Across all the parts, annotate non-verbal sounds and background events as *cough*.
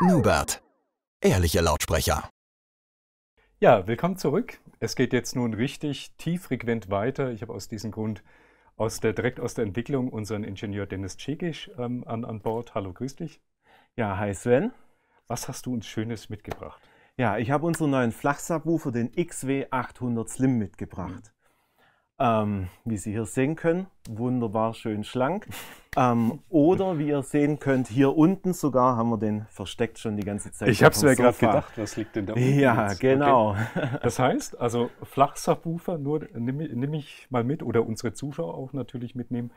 Nubert. Ehrliche Lautsprecher. Ja, willkommen zurück. Es geht jetzt nun richtig tieffrequent weiter. Ich habe aus diesem Grund aus der, direkt aus der Entwicklung unseren Ingenieur Dennis Czekisch ähm, an, an Bord. Hallo, grüß dich. Ja, hi Sven. Was hast du uns Schönes mitgebracht? Ja, ich habe unseren neuen Flachsubwoofer, den XW800 Slim, mitgebracht. Mhm. Ähm, wie Sie hier sehen können, wunderbar schön schlank. *laughs* Ähm, oder wie ihr sehen könnt, hier unten sogar haben wir den versteckt schon die ganze Zeit. Ich habe es mir gerade gedacht, was liegt denn da unten? Ja, jetzt? genau. Okay. *laughs* Das heißt, also Flachsubwoofer, nur nehme nehm ich mal mit oder unsere Zuschauer auch natürlich mitnehmen.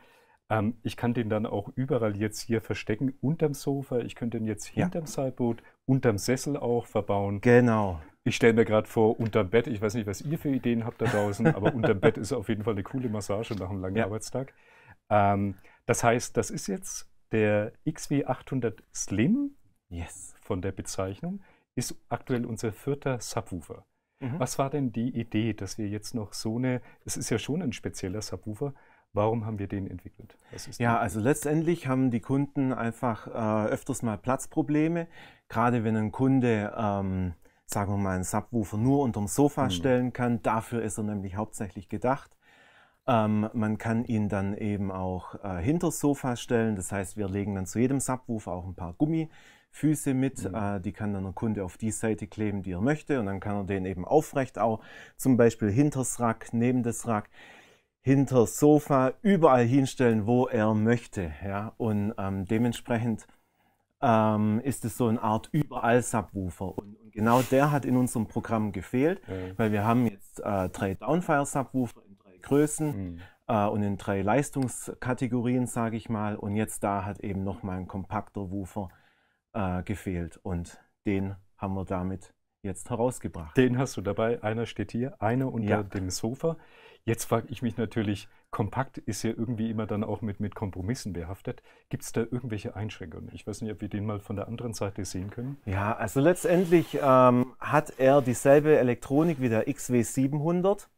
Ähm, ich kann den dann auch überall jetzt hier verstecken, unterm Sofa. Ich könnte den jetzt ja. hinterm Sideboard, unterm Sessel auch verbauen. Genau. Ich stelle mir gerade vor, unterm Bett, ich weiß nicht, was ihr für Ideen habt da draußen, aber unterm Bett ist auf jeden Fall eine coole Massage nach einem langen ja. Arbeitstag. Ähm, das heißt, das ist jetzt der XW800 Slim yes. von der Bezeichnung, ist aktuell unser vierter Subwoofer. Mhm. Was war denn die Idee, dass wir jetzt noch so eine, es ist ja schon ein spezieller Subwoofer, Warum haben wir den entwickelt? ja, also letztendlich haben die Kunden einfach äh, öfters mal Platzprobleme. Gerade wenn ein Kunde, ähm, sagen wir mal, einen Subwoofer nur unterm Sofa mhm. stellen kann, dafür ist er nämlich hauptsächlich gedacht. Ähm, man kann ihn dann eben auch äh, hinter das Sofa stellen. Das heißt, wir legen dann zu jedem Subwoofer auch ein paar Gummifüße mit. Mhm. Äh, die kann dann der Kunde auf die Seite kleben, die er möchte. Und dann kann er den eben aufrecht auch zum Beispiel hinter das Rack, neben das Rack, hinter das Sofa, überall hinstellen, wo er möchte. Ja? Und ähm, dementsprechend ähm, ist es so eine Art Überall-Subwoofer. Und, und, genau der hat in unserem Programm gefehlt, mhm. weil wir haben jetzt äh, drei Downfire-Subwoofer Größen mhm. äh, und in drei Leistungskategorien, sage ich mal. Und jetzt da hat eben noch mal ein kompakter Woofer äh, gefehlt und den haben wir damit jetzt herausgebracht. Den hast du dabei. Einer steht hier, einer unter ja. dem Sofa. Jetzt frage ich mich natürlich, kompakt ist ja irgendwie immer dann auch mit, mit Kompromissen behaftet. Gibt es da irgendwelche Einschränkungen? Ich weiß nicht, ob wir den mal von der anderen Seite sehen können. Ja, also letztendlich ähm, hat er dieselbe Elektronik wie der XW700.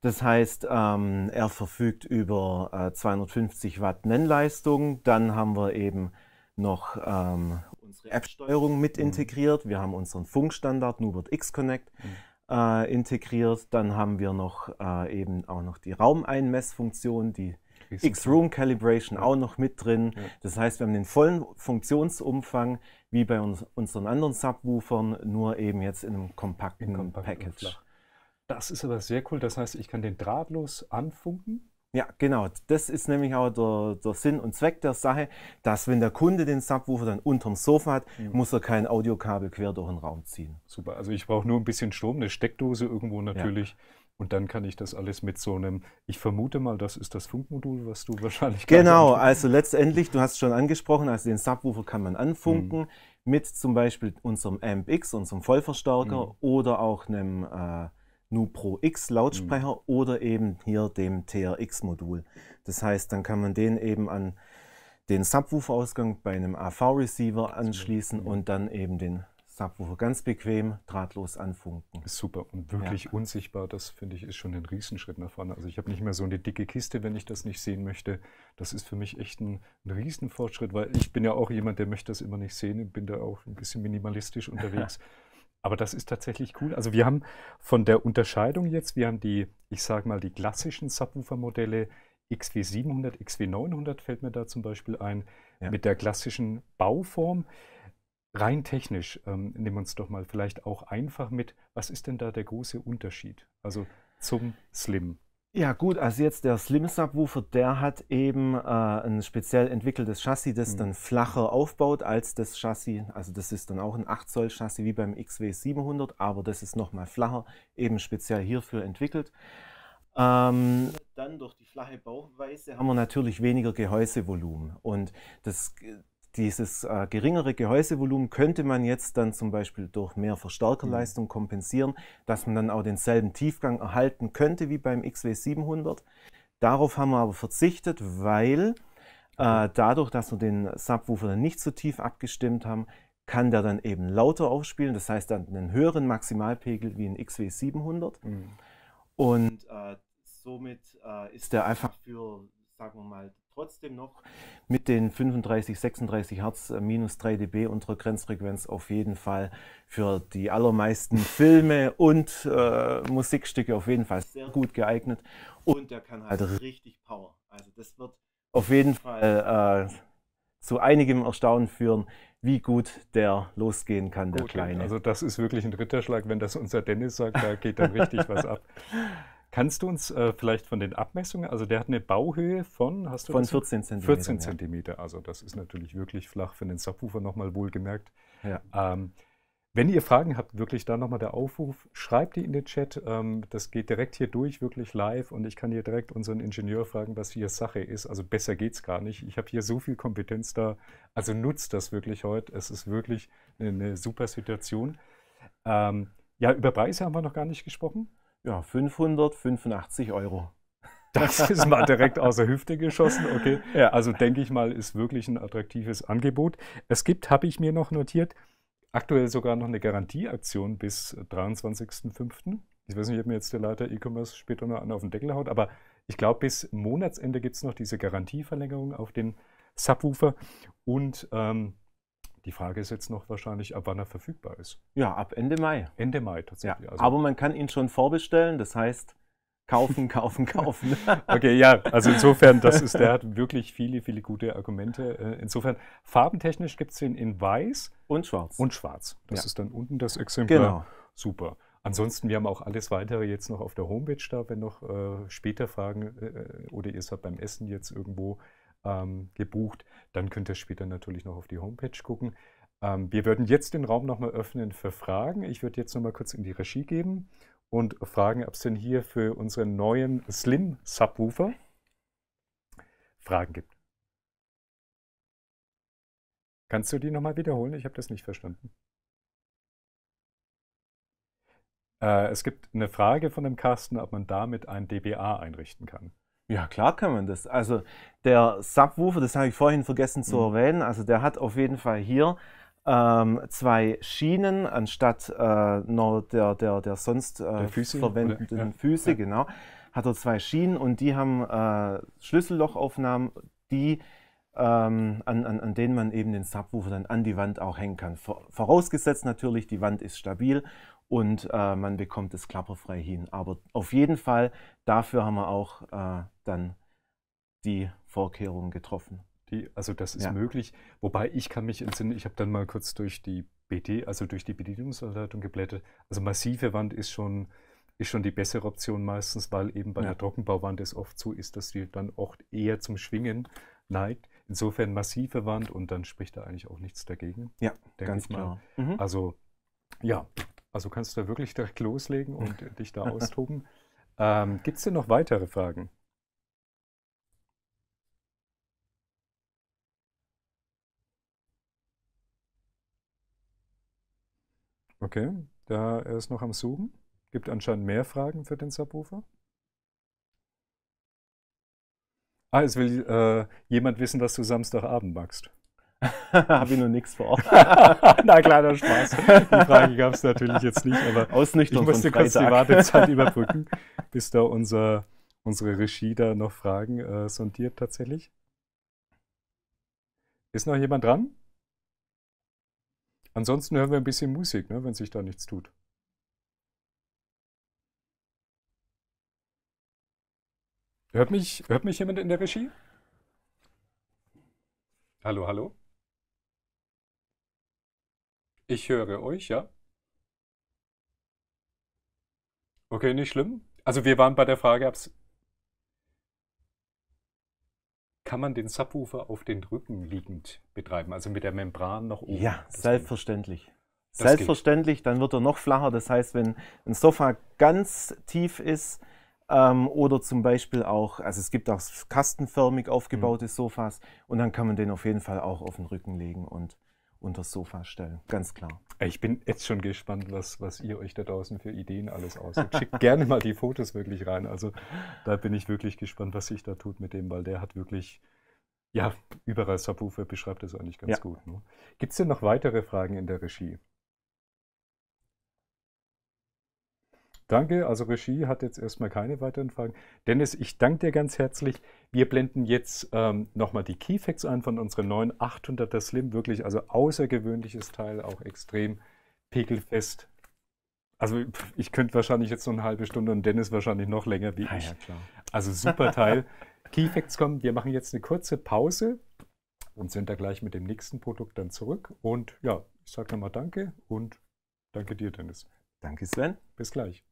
Das heißt, ähm, er verfügt über äh, 250 Watt Nennleistung. Dann haben wir eben noch ähm, unsere App-Steuerung mit mhm. integriert. Wir haben unseren Funkstandard Nubert X Connect mhm. äh, integriert. Dann haben wir noch äh, eben auch noch die Raumeinmessfunktion, die X-Room Calibration ja. auch noch mit drin. Ja. Das heißt, wir haben den vollen Funktionsumfang wie bei uns, unseren anderen Subwoofern, nur eben jetzt in einem kompakten, in kompakten Package. Das ist aber sehr cool. Das heißt, ich kann den drahtlos anfunken. Ja, genau. Das ist nämlich auch der, der, Sinn und Zweck der Sache, dass wenn der Kunde den Subwoofer dann unterm Sofa hat, mhm. muss er kein Audiokabel quer durch den Raum ziehen. Super. Also ich brauche nur ein bisschen Strom, eine Steckdose irgendwo natürlich. Ja. Und dann kann ich das alles mit so einem, ich vermute mal, das ist das Funkmodul, was du *laughs* wahrscheinlich. Genau, also letztendlich, du hast es schon angesprochen, also den Subwoofer kann man anfunken mhm. mit zum Beispiel unserem Amp X, unserem Vollverstärker mhm. oder auch einem äh, Nu Pro X Lautsprecher mhm. oder eben hier dem TRX-Modul. Das heißt, dann kann man den eben an den Subwoofer-Ausgang bei einem AV-Receiver genau. anschließen mhm. und dann eben den Subwoofer ganz bequem drahtlos anfunken. super und wirklich ja. unsichtbar, das finde ich, ist schon ein Riesenschritt nach vorne. Also ich habe nicht mehr so eine dicke Kiste, wenn ich das nicht sehen möchte. Das ist für mich echt ein, ein Riesenfortschritt, weil ich bin ja auch jemand, der möchte das immer nicht sehen und bin da auch ein bisschen minimalistisch *laughs* unterwegs. Aber das ist tatsächlich cool. Also wir haben von der Unterscheidung jetzt, wir haben die, ich sage mal, die klassischen Subwoofer-Modelle XW700, XW900 fällt mir da zum Beispiel ein, ja. mit der klassischen Bauform. Rein technisch, ähm, nehmen wir uns doch mal vielleicht auch einfach mit, was ist denn da der große Unterschied? Also zum Slim. Ja gut, also jetzt der Slim Subwoofer, der hat eben äh, ein speziell entwickeltes Chassis, das mhm. dann flacher aufbaut als das Chassis. Also das ist dann auch ein 8 Zoll Chassis wie beim XW700, aber das ist nochmal flacher, eben speziell hierfür entwickelt. Ähm, dann durch die flache Bauchweise haben wir natürlich weniger Gehäusevolumen und das äh, dieses äh, geringere Gehäusevolumen könnte man jetzt dann zum Beispiel durch mehr Verstärkerleistung mhm. kompensieren, dass man dann auch denselben Tiefgang erhalten könnte wie beim XW 700. Darauf haben wir aber verzichtet, weil äh, mhm. dadurch, dass wir den Subwoofer dann nicht so tief abgestimmt haben, kann der dann eben lauter aufspielen, das heißt dann einen höheren Maximalpegel wie ein XW 700. Mhm. Und äh, somit äh, ist der einfach für, sagen wir mal, trotzdem noch mit den 35, 36 Hertz äh, minus 3 dB unter Grenzfrequenz auf jeden Fall für die allermeisten *laughs* Filme und äh, Musikstücke auf jeden Fall sehr gut geeignet. Und der kann halt richtig Power. Also das wird auf jeden Fall äh, zu einigem Erstaunen führen, wie gut der losgehen kann, der gut, Kleine. Also das ist wirklich ein Ritterschlag, wenn das unser Dennis sagt, da geht dann richtig was ab. *laughs* Kannst du uns äh, vielleicht von den Abmessungen, also der hat eine Bauhöhe von, hast du Von 14 cm. 14 cm, ja. also das ist natürlich wirklich flach, für den Subwoofer nochmal wohlgemerkt. Ja. Ähm, wenn ihr Fragen habt, wirklich da nochmal der Aufruf, schreibt die in den Chat. Ähm, das geht direkt hier durch, wirklich live. Und ich kann hier direkt unseren Ingenieur fragen, was hier Sache ist. Also besser geht es gar nicht. Ich habe hier so viel Kompetenz da. Also nutzt das wirklich heute. Es ist wirklich eine, eine super Situation. Ähm, ja, über Preise haben wir noch gar nicht gesprochen. Ja, 585 Euro. Das ist mal direkt aus der Hüfte geschossen. Okay. Ja. Also denke ich mal, ist wirklich ein attraktives Angebot. Es gibt, habe ich mir noch notiert, aktuell sogar noch eine Garantieaktion bis 23.05. Ich weiß nicht, ob mir jetzt der Leiter E-Commerce später noch einen auf den Deckel haut, aber ich glaube, bis Monatsende gibt es noch diese Garantieverlängerung auf den Subwoofer. Und ähm, die Frage ist jetzt noch wahrscheinlich, ab wann er verfügbar ist. Ja, ab Ende Mai. Ende Mai tatsächlich. Ja, also aber man kann ihn schon vorbestellen, das heißt kaufen, *laughs* kaufen, kaufen. *laughs* okay, ja, also insofern, das ist, der hat wirklich viele, viele gute Argumente. Äh, insofern, farbentechnisch gibt es ihn in weiß. Und schwarz. Und schwarz. Das ja. ist dann unten das Exemplar. Genau. Super. Ansonsten, wir haben auch alles weitere jetzt noch auf der Homepage da, wenn noch äh, später Fragen äh, äh oder ihr seid beim Essen jetzt irgendwo ähm, gebucht. Dann könnt ihr später natürlich noch auf die Homepage gucken. Ähm, wir würden jetzt den Raum nochmal öffnen für Fragen. Ich würde jetzt nochmal kurz in die Regie geben und fragen, ob es denn hier für unseren neuen Slim Subwoofer Fragen gibt. Kannst du die nochmal wiederholen? Ich habe das nicht verstanden. Äh, es gibt eine Frage von dem Carsten, ob man damit ein DBA einrichten kann. Ja, klar kann man das. Also der Subwoofer, das habe ich vorhin vergessen zu mhm. erwähnen, also der hat auf jeden Fall hier ähm, zwei Schienen anstatt äh, nur der, der, der sonst äh, der Füße, verwendeten ja. Füße, ja. genau, hat er zwei Schienen und die haben äh, Schlüssellochaufnahmen, die ähm, an, an, an denen man eben den Subwoofer dann an die Wand auch hängen kann. Vorausgesetzt natürlich, die Wand ist stabil und äh, man bekommt es klapperfrei hin. Aber auf jeden Fall, dafür haben wir auch äh, dann die Vorkehrungen getroffen. Die, also das ist ja. möglich. Wobei ich kann mich entsinnen, ich habe dann mal kurz durch die BD, also durch die Bedienungsanleitung geblättert. Also massive Wand ist schon, ist schon die bessere Option meistens, weil eben bei ja. der Trockenbauwand es oft so ist, dass die dann auch eher zum Schwingen neigt. Insofern massive Wand und dann spricht da eigentlich auch nichts dagegen. Ja, ganz klar. Mhm. Also ja, also kannst du da wirklich direkt loslegen und *laughs* dich da austoben. Ähm, Gibt es denn noch weitere Fragen? Okay, da er ist noch am Suchen. Gibt anscheinend mehr Fragen für den Subwoofer. Ah, es will äh, jemand wissen, was du Samstagabend magst. *laughs* Habe ich noch nichts vor. *laughs* Na, kleiner Spaß. Die Frage gab es natürlich jetzt nicht, aber ich musste kurz die Wartezeit *laughs* überbrücken, bis da unser, unsere Regie da noch Fragen äh, sondiert tatsächlich. Ist noch jemand dran? Ansonsten hören wir ein bisschen Musik, ne, wenn sich da nichts tut. Hört mich, hört mich jemand in der Regie? Hallo, hallo? Ich höre euch, ja. Okay, nicht schlimm. Also wir waren bei der Frage, ob's kann man den Subwoofer auf den Rücken liegend betreiben, also mit der Membran nach oben? Ja, das selbstverständlich. Das selbstverständlich, geht. dann wird er noch flacher. Das heißt, wenn ein Sofa ganz tief ist ähm, oder zum Beispiel auch, also es gibt auch kastenförmig aufgebaute mhm. Sofas und dann kann man den auf jeden Fall auch auf den Rücken legen und unter das Sofa stellen. Ganz klar. Ich bin jetzt schon gespannt, was, was ihr euch da draußen für Ideen alles aussucht. Schickt *laughs* gerne mal die Fotos wirklich rein. Also da bin ich wirklich gespannt, was sich da tut mit dem, weil der hat wirklich, ja, überall Subwoofer beschreibt das eigentlich ganz ja. gut. Ne? Gibt es denn noch weitere Fragen in der Regie? Danke, also Regie hat jetzt erstmal keine weiteren Fragen. Dennis, ich danke dir ganz herzlich. Wir blenden jetzt ähm, nochmal die Keyfacts ein von unserem neuen 800er Slim. Wirklich, also außergewöhnliches Teil, auch extrem pegelfest. Also ich könnte wahrscheinlich jetzt noch eine halbe Stunde und Dennis wahrscheinlich noch länger wie ah ich. Ja, klar. Also super Teil. *laughs* Keyfacts kommen. Wir machen jetzt eine kurze Pause und sind da gleich mit dem nächsten Produkt dann zurück. Und ja, ich sage nochmal Danke und danke dir, Dennis. Danke, Sven. Bis gleich.